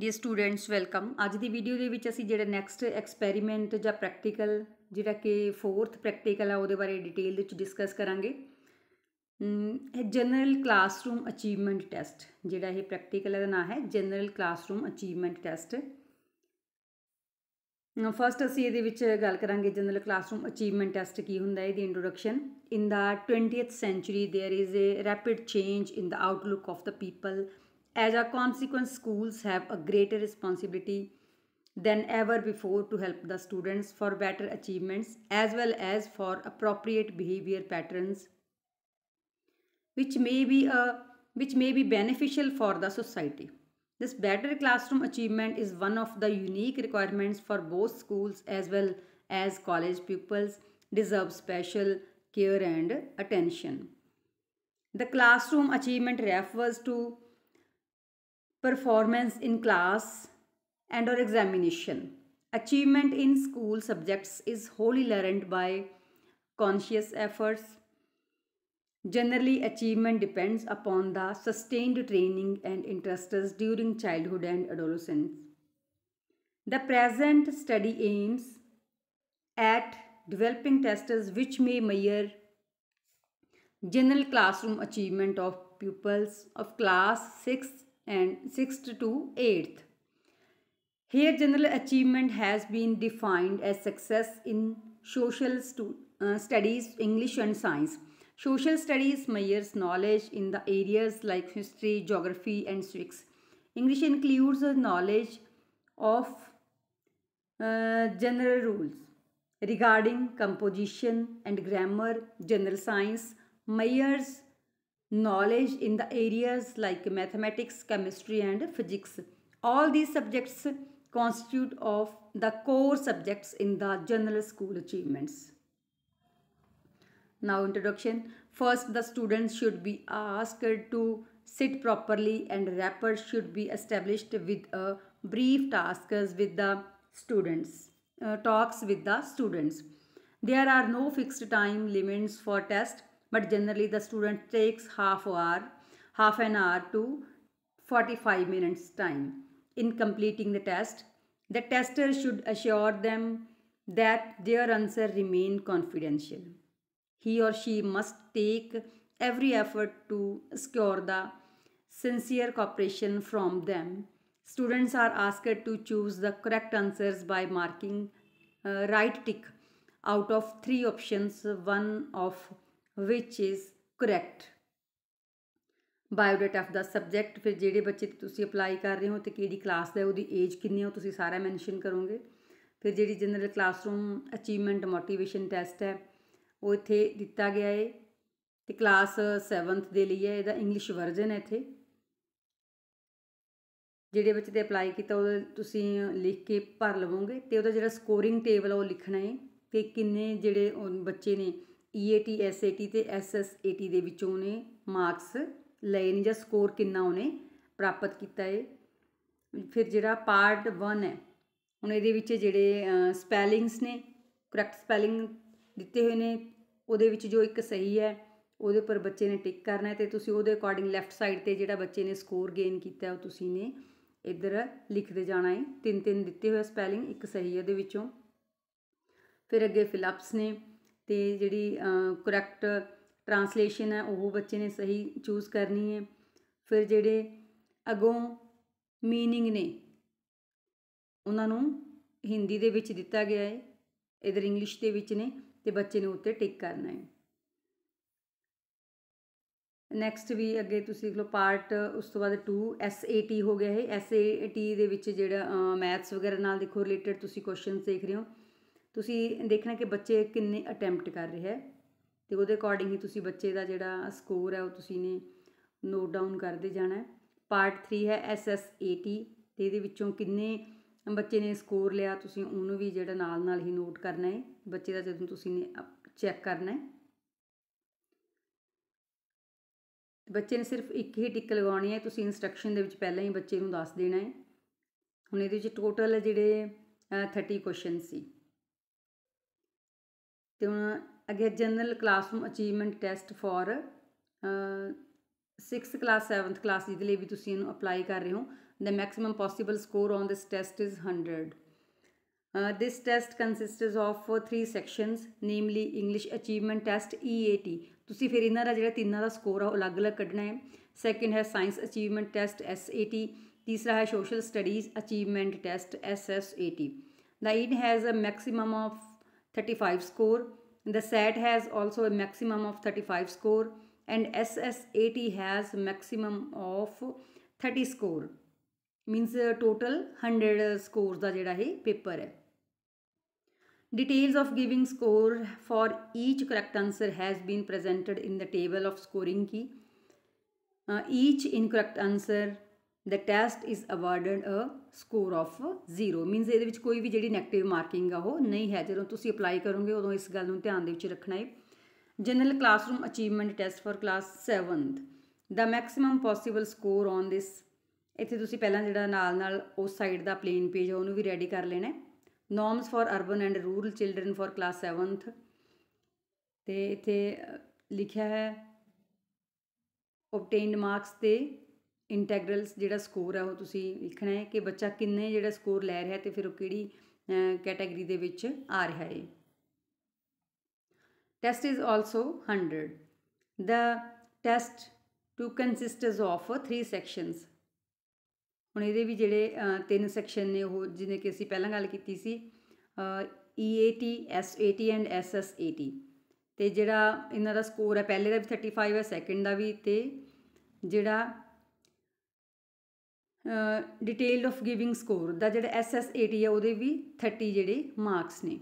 Dear students welcome ਅੱਜ ਦੀ video ਦੇ ਵਿੱਚ ਅਸੀਂ ਜਿਹੜਾ ਨੈਕਸਟ ਐਕਸਪੈਰੀਮੈਂਟ ਜਾਂ ਪ੍ਰੈਕਟੀਕਲ ਜਿਹੜਾ ਕਿ 4th ਪ੍ਰੈਕਟੀਕਲ ਆ ਉਹਦੇ ਬਾਰੇ ਡਿਟੇਲ ਵਿੱਚ ਡਿਸਕਸ ਕਰਾਂਗੇ ਇਹ ਜਨਰਲ ਕਲਾਸਰੂਮ ਅਚੀਵਮੈਂਟ ਟੈਸਟ ਜਿਹੜਾ ਇਹ ਪ੍ਰੈਕਟੀਕਲ ਦਾ ਨਾਮ ਹੈ ਜਨਰਲ ਕਲਾਸਰੂਮ ਅਚੀਵਮੈਂਟ ਟੈਸਟ ਨਾ ਫਸਟ ਅਸੀਂ ਇਹਦੇ ਵਿੱਚ ਗੱਲ ਕਰਾਂਗੇ ਜਨਰਲ ਕਲਾਸਰੂਮ ਅਚੀਵਮੈਂਟ ਟੈਸਟ ਕੀ ਹੁੰਦਾ ਹੈ ਦੀ introduction in the 20th century there is a rapid change in the outlook of the people As a consequence, schools have a greater responsibility than ever before to help the students for better achievements as well as for appropriate behavior patterns which may be a uh, which may be beneficial for the society. This better classroom achievement is one of the unique requirements for both schools as well as college pupils deserve special care and attention. The classroom achievement refers to performance in class and or examination. Achievement in school subjects is wholly learned by conscious efforts. Generally, achievement depends upon the sustained training and interests during childhood and adolescence. The present study aims at developing testers which may measure general classroom achievement of pupils of class 6 and 6th to 8th. Here general achievement has been defined as success in social stu uh, studies, English and science. Social studies measures knowledge in the areas like history, geography and civics. English includes knowledge of uh, general rules regarding composition and grammar, general science, measures knowledge in the areas like mathematics, chemistry and physics. All these subjects constitute of the core subjects in the general school achievements. Now introduction. First the students should be asked to sit properly and rapport should be established with a brief tasks with the students, uh, talks with the students. There are no fixed time limits for test but generally the student takes half hour half an hour to 45 minutes time in completing the test the tester should assure them that their answer remain confidential he or she must take every effort to secure the sincere cooperation from them students are asked to choose the correct answers by marking uh, right tick out of three options one of ਵਿਚ is correct biodata of the subject ਫਿਰ ਜਿਹੜੇ ਬੱਚੇ ਤੁਸੀਂ apply ਕਰ ਰਹੇ ਹੋ ਤੇ ਕਿਹੜੀ ਕਲਾਸ ਦਾ ਉਹਦੀ ਏਜ ਕਿੰਨੀ ਹੈ ਤੁਸੀਂ ਸਾਰਾ ਮੈਂਸ਼ਨ ਕਰੋਗੇ ਫਿਰ ਜਿਹੜੀ general classroom achievement motivation test ਹੈ ਉਹ ਇੱਥੇ ਦਿੱਤਾ ਗਿਆ ਹੈ ਤੇ ਕਲਾਸ 7th ਦੇ ਲਈ ਹੈ ਇਹਦਾ ਇੰਗਲਿਸ਼ ਵਰਜ਼ਨ ਹੈ ਇੱਥੇ ਜਿਹੜੇ ਬੱਚੇ ਤੇ ਅਪਲਾਈ ਕੀਤਾ ਉਹ ਤੁਸੀਂ ਲਿਖ ਕੇ ਭਰ ਲਵੋਗੇ ਤੇ ਉਹਦਾ ਜਿਹੜਾ ਸਕੋਰਿੰਗ ਟੇਬਲ ਉਹ ਲਿਖਣਾ ਹੈ ਤੇ ਕਿੰਨੇ ਜਿਹੜੇ ਬੱਚੇ ਨੇ EAT SAT ਤੇ SSAT ਦੇ ਵਿੱਚੋਂ ਨੇ ਮਾਰਕਸ ਲਏ ਨੇ ਜਾਂ ਸਕੋਰ ਕਿੰਨਾ ਉਹਨੇ ਪ੍ਰਾਪਤ ਕੀਤਾ ਹੈ ਫਿਰ ਜਿਹੜਾ ਪਾਰਟ 1 ਹੈ ਹੁਣ ਇਹਦੇ ਵਿੱਚ ਜਿਹੜੇ ਸਪੈਲਿੰਗਸ ਨੇ ਕਰੈਕਟ ਸਪੈਲਿੰਗ ਦਿੱਤੇ ਹੋਏ ਨੇ ਉਹਦੇ ਵਿੱਚ ਜੋ ਇੱਕ ਸਹੀ ਹੈ ਉਹਦੇ ਉੱਪਰ ਬੱਚੇ ਨੇ ਟਿਕ ਕਰਨਾ ਹੈ ਤੇ ਤੁਸੀਂ ਉਹਦੇ ਅਕੋਰਡਿੰਗ ਲੈਫਟ ਸਾਈਡ ਤੇ ਜਿਹੜਾ ਬੱਚੇ ਨੇ ਸਕੋਰ ਗੇਨ ਕੀਤਾ ਉਹ ਤੁਸੀਂ ਨੇ ਇੱਧਰ ਲਿਖਦੇ ਜਾਣਾ ਹੈ ਤਿੰਨ ਤਿੰਨ ਦਿੱਤੇ ਹੋਏ ਸਪੈਲਿੰਗ ਇੱਕ ਸਹੀ ਹੈ ਉਹਦੇ ਵਿੱਚੋਂ ਫਿਰ ਅੱਗੇ ਫਿਲਪਸ ਨੇ ਤੇ ਜਿਹੜੀ ਕਰੈਕਟ ਟਰਾਂਸਲੇਸ਼ਨ ਹੈ ਉਹ ਬੱਚੇ ਨੇ ਸਹੀ ਚੂਜ਼ ਕਰਨੀ ਹੈ ਫਿਰ ਜਿਹੜੇ ਅਗੋਂ मीनिंग ਨੇ ਉਹਨਾਂ ਨੂੰ ਹਿੰਦੀ ਦੇ ਵਿੱਚ ਦਿੱਤਾ ਗਿਆ ਹੈ ਇਧਰ ਇੰਗਲਿਸ਼ ਦੇ ਵਿੱਚ ਨੇ ਤੇ ਬੱਚੇ ਨੇ ਉੱਤੇ ਟਿਕ ਕਰਨਾ ਹੈ ਨੈਕਸਟ ਵੀ ਅੱਗੇ ਤੁਸੀਂ ਲੋ ਪਾਰਟ ਉਸ ਤੋਂ ਬਾਅਦ 2 SAT ਹੋ ਗਿਆ ਹੈ SAT ਦੇ ਵਿੱਚ ਜਿਹੜਾ ਮੈਥਸ ਵਗੈਰਾ ਨਾਲ ਦੇਖੋ ਰਿਲੇਟਡ ਤੁਸੀਂ ਕੁਐਸਚਨਸ ਦੇਖ ਰਹੇ ਹੋ ਤੁਸੀਂ ਦੇਖਣਾ ਕਿ ਬੱਚੇ ਕਿੰਨੇ ਅਟੈਂਪਟ ਕਰ ਰਿਹਾ ਹੈ ਤੇ ਉਹਦੇ ਅਕੋਰਡਿੰਗ ਹੀ ਤੁਸੀਂ ਬੱਚੇ ਦਾ ਜਿਹੜਾ ਸਕੋਰ ਹੈ ਉਹ ਤੁਸੀਂ ਨੇ ਨੋਟ ਡਾਊਨ ਕਰਦੇ ਜਾਣਾ ਪਾਰਟ 3 ਹੈ ਐਸ ਐਸ ਏ ਟੀ ਤੇ ਇਹਦੇ ਵਿੱਚੋਂ ਕਿੰਨੇ ਬੱਚੇ ਨੇ ਸਕੋਰ ਲਿਆ ਤੁਸੀਂ ਉਹਨੂੰ ਵੀ ਜਿਹੜਾ ਨਾਲ ਨਾਲ ਹੀ ਨੋਟ ਕਰਨਾ ਹੈ ਬੱਚੇ ਦਾ ਜਦੋਂ ਤੁਸੀਂ ਨੇ ਚੈੱਕ ਕਰਨਾ ਹੈ ਬੱਚੇ ਨੇ ਸਿਰਫ ਇੱਕ ਹੀ ਟਿੱਕ ਲਗਾਉਣੀ ਹੈ ਤੁਸੀਂ ਇਨਸਟਰਕਸ਼ਨ ਦੇ ਵਿੱਚ ਪਹਿਲਾਂ ਹੀ ਬੱਚੇ ਨੂੰ ਦੱਸ ਦੇਣਾ ਹੈ ਹੁਣ ਇਹਦੇ ਵਿੱਚ ਟੋਟਲ ਜਿਹੜੇ 30 ਕੁਐਸਚਨ ਸੀ ਤੇ ਹੁਣ ਅਗੇ general classroom achievement test for 6th class 7th class ਜਿਹਦੇ ਲਈ ਵੀ ਤੁਸੀਂ ਇਹਨੂੰ ਅਪਲਾਈ ਕਰ ਰਹੇ ਹੋ the maximum possible score on this test is 100 this test test of of sections namely English achievement test eat ਤੁਸੀਂ ਫਿਰ ਇਹਨਾਂ ਦਾ ਜਿਹੜਾ ਤਿੰਨਾਂ ਦਾ ਸਕੋਰ ਆ ਉਹ ਅਲੱਗ-ਅਲੱਗ ਕੱਢਣਾ ਹੈ ਸੈਕਿੰਡ ਹੈ ਸਾਇੰਸ ਅਚੀਵਮੈਂਟ ਟੈਸਟ SAT ਤੀਸਰਾ ਹੈ social studies achievement test SSAT ਦਾ it has a maximum of 35 score. The SAT has also a maximum of 35 score and SSAT has maximum of 30 score. Means total 100 scores ਦਾ ਜਿਹੜਾ ਇਹ paper ਹੈ details of giving score for each correct answer has been presented in the table of scoring key each incorrect answer the test is awarded a score of 0 means ਇਹਦੇ ਵਿੱਚ ਕੋਈ ਵੀ ਜਿਹੜੀ negative marking ਆ ਉਹ ਨਹੀਂ ਹੈ ਜਦੋਂ ਤੁਸੀਂ ਅਪਲਾਈ ਕਰੋਗੇ ਉਦੋਂ ਇਸ ਗੱਲ ਨੂੰ ਧਿਆਨ ਦੇ ਵਿੱਚ ਰੱਖਣਾ ਹੈ general classroom achievement test for class 7th the maximum possible score on this ਇੱਥੇ ਤੁਸੀਂ ਪਹਿਲਾਂ ਜਿਹੜਾ ਨਾਲ ਨਾਲ ਉਸ ਸਾਈਡ ਦਾ ਪਲੇਨ ਪੇਜ ਆ ਉਹਨੂੰ ਵੀ ਰੈਡੀ ਕਰ ਲੈਣਾ norms for urban and rural children for class 7th ਤੇ ਇੱਥੇ ਲਿਖਿਆ ਹੈ obtained ਮਾਰਕਸ ਤੇ ਇੰਟੈਗਰਲਸ ਜਿਹੜਾ ਸਕੋਰ ਆ ਉਹ ਤੁਸੀਂ ਲਿਖਣਾ ਹੈ ਕਿ ਬੱਚਾ ਕਿੰਨੇ ਜਿਹੜਾ ਸਕੋਰ ਲੈ ਰਿਹਾ ਤੇ ਫਿਰ ਉਹ ਕਿਹੜੀ ਕੈਟਾਗਰੀ ਦੇ ਵਿੱਚ ਆ ਰਿਹਾ ਹੈ ਟੈਸਟ ਇਜ਼ ਆਲਸੋ 100 ਦਾ test to consists of 3 sections ਹੁਣ ਇਹਦੇ ਵੀ ਜਿਹੜੇ ਤਿੰਨ ਸੈਕਸ਼ਨ ਨੇ ਉਹ ਜਿਹਨੇ ਕਿ ਅਸੀਂ ਪਹਿਲਾਂ ਗੱਲ ਕੀਤੀ ਸੀ EAT SAT ਐਂਡ SSAT ਤੇ ਜਿਹੜਾ ਇਹਨਾਂ ਦਾ ਸਕੋਰ ਹੈ ਪਹਿਲੇ ਦਾ ਵੀ 35 ਹੈ ਸੈਕਿੰਡ ਦਾ ਵੀ ਤੇ ਜਿਹੜਾ ਡਿਟੇਲ ਆਫ ਗਿਵਿੰਗ ਸਕੋਰ ਦਾ ਜਿਹੜਾ SSAT ਹੈ ਉਹਦੇ ਵੀ 30 ਜਿਹੜੇ ਮਾਰਕਸ ਨੇ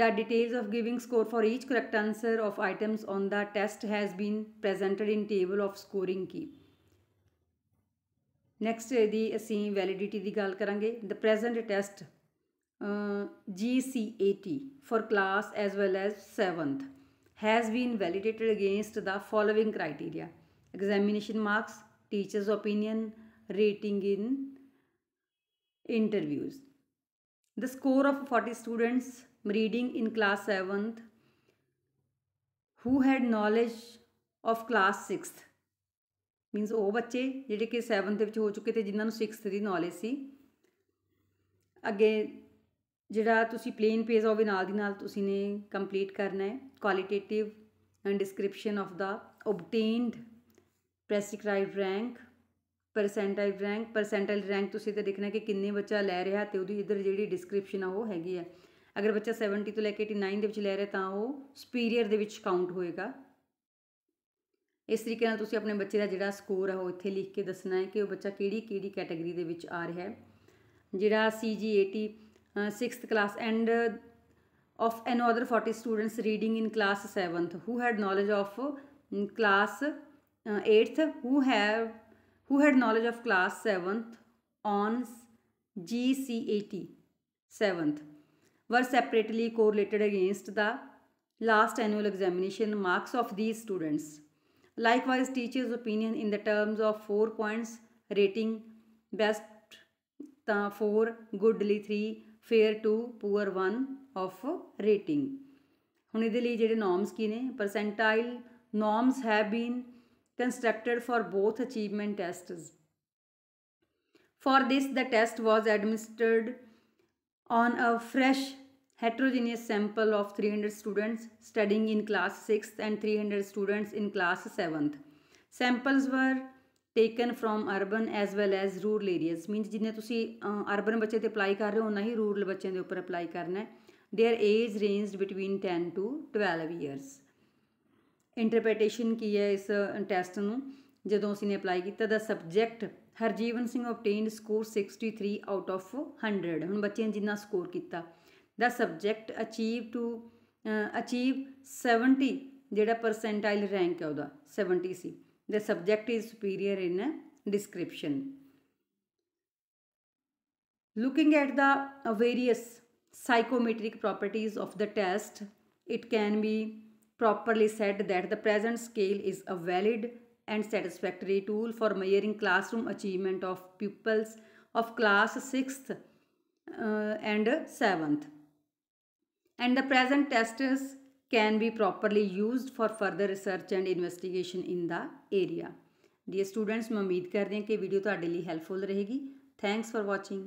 The details of giving score for each correct answer of items on the test has been presented in table of scoring key. Next ਇਹਦੀ ਅਸੀਂ ਵੈਲਿਡਿਟੀ ਦੀ ਗੱਲ ਕਰਾਂਗੇ the present test GCAT for class as well as 7th has been validated against the following criteria examination marks teachers' opinion rating in interviews. The score of 40 students reading in class 7th who had knowledge of class 6th means ਉਹ ਬੱਚੇ ਜਿਹੜੇ ਕਿ 7th ਦੇ ਵਿੱਚ ਹੋ ਚੁੱਕੇ ਤੇ ਜਿਨ੍ਹਾਂ ਨੂੰ 6th ਦੀ ਨੌਲੇਜ ਸੀ ਅੱਗੇ ਜਿਹੜਾ ਤੁਸੀਂ ਪਲੇਨ ਪੇਜ ਉਹ ਵੀ ਨਾਲ ਦੀ ਨਾਲ ਤੁਸੀਂ ਨੇ ਕੰਪਲੀਟ ਕਰਨਾ ਹੈ qualitative and description of the obtained prescribe rank percentile rank percentile rank ਤੁਸੀਂ ਤੇ ਦੇਖਣਾ ਕਿ ਕਿੰਨੇ ਬੱਚਾ ਲੈ ਰਿਹਾ ਤੇ ਉਹਦੀ ਇਧਰ ਜਿਹੜੀ ਡਿਸਕ੍ਰਿਪਸ਼ਨ ਆ ਉਹ ਹੈਗੀ ਆ ਅਗਰ ਬੱਚਾ 70 ਤੋਂ ਲੈ ਕੇ 89 ਦੇ ਵਿੱਚ ਲੈ ਰਿਹਾ ਤਾਂ ਉਹ ਸੁਪੀਰੀਅਰ ਦੇ ਵਿੱਚ ਕਾਊਂਟ ਹੋਏਗਾ ਇਸ ਤਰੀਕੇ ਨਾਲ ਤੁਸੀਂ ਆਪਣੇ ਬੱਚੇ ਦਾ ਜਿਹੜਾ ਸਕੋਰ ਆ ਉਹ ਇੱਥੇ ਲਿਖ ਕੇ ਦੱਸਣਾ ਹੈ ਕਿ ਉਹ ਬੱਚਾ ਕਿਹੜੀ ਕਿਹੜੀ ਕੈਟਾਗਰੀ ਦੇ ਵਿੱਚ ਆ ਰਿਹਾ ਹੈ ਜਿਹੜਾ CGAT 6th class and of another 40 students reading in class 7th who had knowledge of class 8th who have who had knowledge of class 7th on GCAT 7th were separately correlated against the last annual examination marks of these students. Likewise, teachers' opinion in the terms of four points rating best ਤਾਂ 4 goodly 3 fair 2 poor 1 of rating hun ide ਲਈ jehde norms ki ne percentile norms have been constructed for both achievement tests. For this, the test was administered on a fresh heterogeneous sample of 300 students studying in class 6th and 300 students in class 7th. Samples were taken from urban as well as rural areas means ਜਿੰਨੇ ਤੁਸੀਂ urban ਬੱਚੇ ਤੇ apply ਕਰ ਰਹੇ ਹੋ ਉਹਨਾਂ ਹੀ rural ਬੱਚਿਆਂ ਦੇ ਉੱਪਰ ਅਪਲਾਈ ਕਰਨਾ ਹੈ there age ranged between 10 to 12 years interpretation ਕੀ ਹੈ ਇਸ ਟੈਸਟ ਨੂੰ ਜਦੋਂ ਅਸੀਂ ਨੇ ਅਪਲਾਈ ਕੀਤਾ the subject Harjeevan Singh obtained score 63 out of 100 ਹੁਣ ਬੱਚੇ ਨੇ ਜਿੰਨਾ ਸਕੋਰ ਕੀਤਾ the subject achieve to achieve 70 ਜਿਹੜਾ ਪਰਸੈਂਟਾਈਲ ਰੈਂਕ ਹੈ ਉਹਦਾ 70 ਸੀ the subject is superior in description looking at the various psychometric ਪ੍ਰੋਪਰਟੀਆਂ of the test it can B properly said that the present scale is a valid and satisfactory tool for measuring classroom achievement of pupils of class 6th uh, and 7th. And the present tests can be properly used for further research and investigation in the area. dear students students ummeed kar rahi hu ki video tade liye helpful rahegi thanks for watching